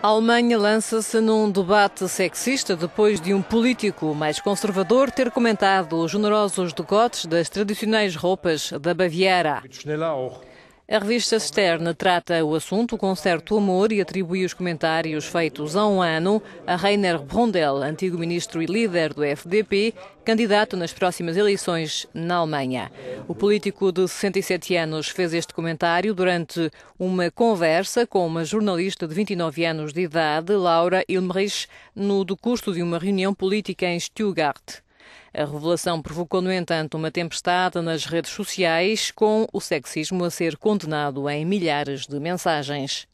A Alemanha lança-se num debate sexista depois de um político mais conservador ter comentado os generosos decotes das tradicionais roupas da Baviera. A revista externa trata o assunto com certo humor e atribui os comentários feitos há um ano a Rainer Brondel, antigo ministro e líder do FDP, candidato nas próximas eleições na Alemanha. O político de 67 anos fez este comentário durante uma conversa com uma jornalista de 29 anos de idade, Laura Ilmerich, no decurso de uma reunião política em Stuttgart. A revelação provocou, no entanto, uma tempestade nas redes sociais, com o sexismo a ser condenado em milhares de mensagens.